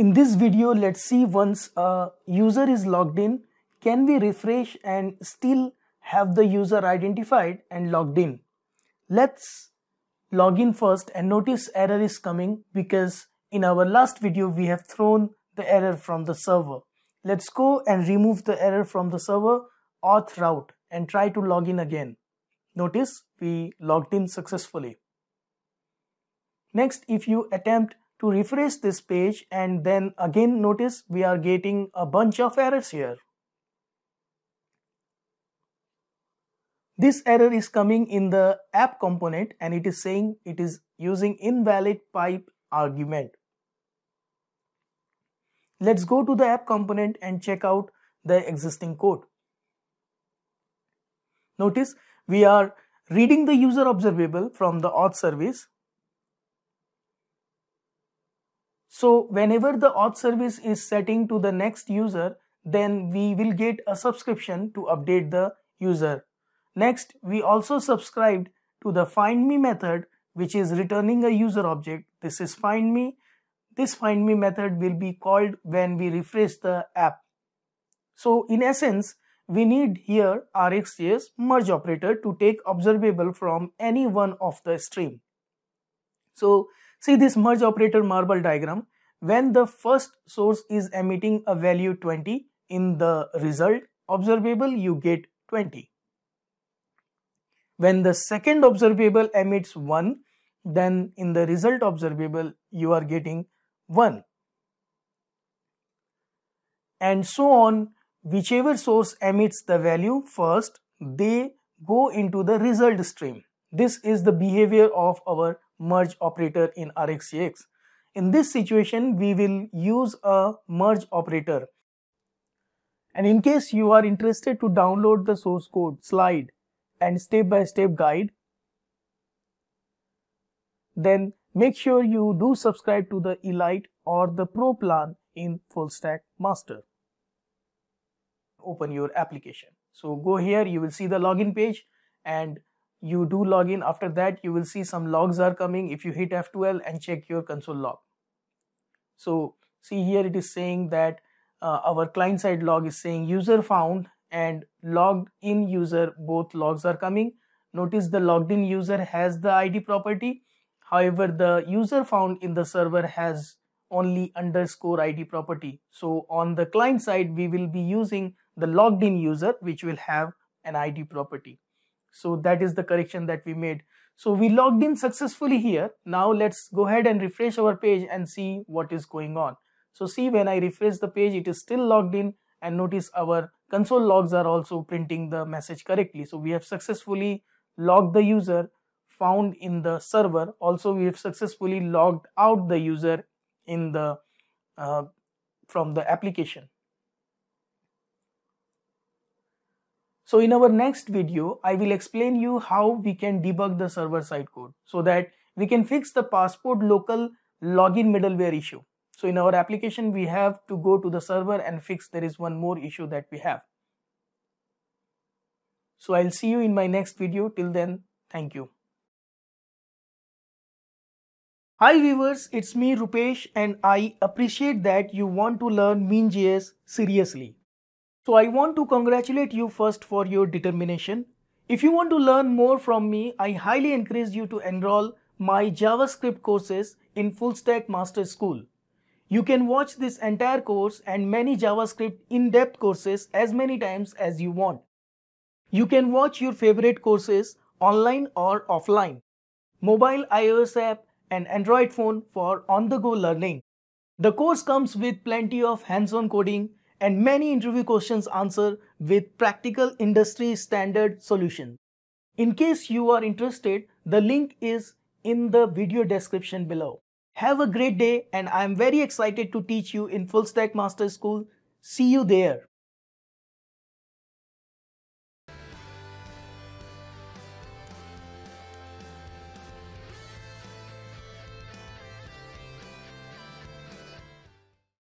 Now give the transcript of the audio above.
In this video, let's see once a user is logged in, can we refresh and still have the user identified and logged in. Let's log in first and notice error is coming because in our last video we have thrown the error from the server. Let's go and remove the error from the server auth route and try to log in again. Notice we logged in successfully. Next, if you attempt to refresh this page and then again notice we are getting a bunch of errors here. This error is coming in the app component and it is saying it is using invalid pipe argument. Let's go to the app component and check out the existing code. Notice we are reading the user observable from the auth service So whenever the auth service is setting to the next user, then we will get a subscription to update the user. Next, we also subscribed to the find me method, which is returning a user object. This is find me. This find me method will be called when we refresh the app. So in essence, we need here RxJS merge operator to take observable from any one of the stream. So See this merge operator marble diagram. When the first source is emitting a value 20 in the result observable, you get 20. When the second observable emits 1, then in the result observable, you are getting 1. And so on, whichever source emits the value first, they go into the result stream. This is the behavior of our merge operator in RxCX. In this situation, we will use a merge operator. And in case you are interested to download the source code, slide and step-by-step -step guide, then make sure you do subscribe to the Elite or the Pro plan in FullStack Master. Open your application. So go here, you will see the login page and you do login after that you will see some logs are coming if you hit f12 and check your console log so see here it is saying that uh, our client side log is saying user found and logged in user both logs are coming notice the logged in user has the id property however the user found in the server has only underscore id property so on the client side we will be using the logged in user which will have an id property so that is the correction that we made. So we logged in successfully here. Now let's go ahead and refresh our page and see what is going on. So see when I refresh the page, it is still logged in and notice our console logs are also printing the message correctly. So we have successfully logged the user found in the server. Also we have successfully logged out the user in the uh, from the application. So in our next video, I will explain you how we can debug the server side code so that we can fix the passport local login middleware issue. So in our application, we have to go to the server and fix there is one more issue that we have. So I'll see you in my next video. Till then, thank you. Hi viewers, it's me Rupesh and I appreciate that you want to learn MeanJS seriously. So I want to congratulate you first for your determination. If you want to learn more from me, I highly encourage you to enroll my JavaScript courses in Full Stack Master School. You can watch this entire course and many JavaScript in-depth courses as many times as you want. You can watch your favorite courses online or offline, mobile iOS app and Android phone for on-the-go learning. The course comes with plenty of hands-on coding and many interview questions answered with practical industry standard solution. In case you are interested, the link is in the video description below. Have a great day and I am very excited to teach you in Full Stack Master School. See you there.